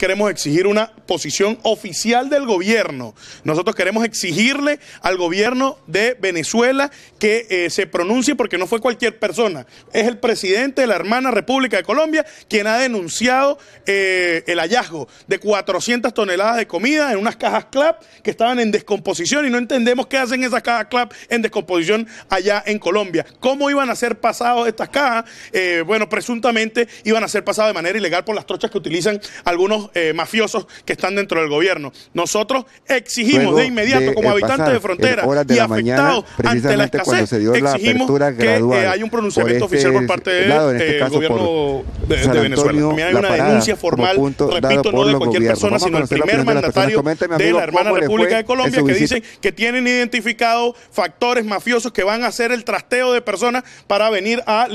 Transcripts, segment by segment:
queremos exigir una posición oficial del gobierno. Nosotros queremos exigirle al gobierno de Venezuela que eh, se pronuncie porque no fue cualquier persona. Es el presidente de la hermana República de Colombia quien ha denunciado eh, el hallazgo de 400 toneladas de comida en unas cajas clap que estaban en descomposición y no entendemos qué hacen esas cajas clap en descomposición allá en Colombia. ¿Cómo iban a ser pasados estas cajas? Eh, bueno, presuntamente iban a ser pasadas de manera ilegal por las trochas que utilizan algunos eh, mafiosos que están dentro del gobierno. Nosotros exigimos de inmediato, como eh, habitantes de frontera y afectados ante la escasez, exigimos que haya eh, hay un pronunciamiento oficial por este parte del este eh, gobierno de, Venezuela. También hay una denuncia formal, repito, no de cualquier persona, sino el primer mandatario de la, hermana República de Colombia, que dicen que tienen identificado factores mafiosos que van a hacer el trasteo de personas para venir a,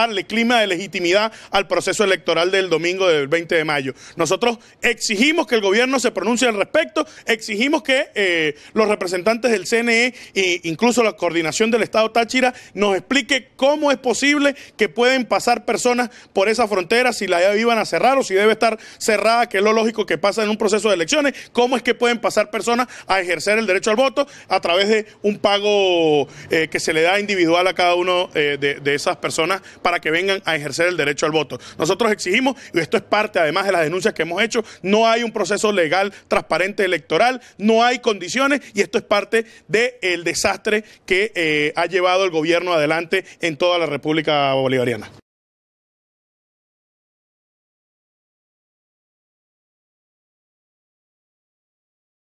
darle clima de legitimidad al proceso electoral del domingo del 20 de mayo. Nosotros exigimos que el gobierno se pronuncie al respecto, exigimos que eh, los representantes del CNE e incluso la coordinación del Estado Táchira nos explique cómo es posible que pueden pasar personas por esa frontera, si la iban a cerrar o si debe estar cerrada, que es lo lógico que pasa en un proceso de elecciones, cómo es que pueden pasar personas a ejercer el derecho al voto a través de un pago eh, que se le da individual a cada uno eh, de, esas personas para que vengan a ejercer el derecho al voto. Nosotros exigimos, y esto es parte además de las denuncias que hemos hecho, no hay un proceso legal transparente electoral, no hay condiciones y esto es parte del desastre que eh, ha llevado el gobierno adelante en toda la República Bolivariana.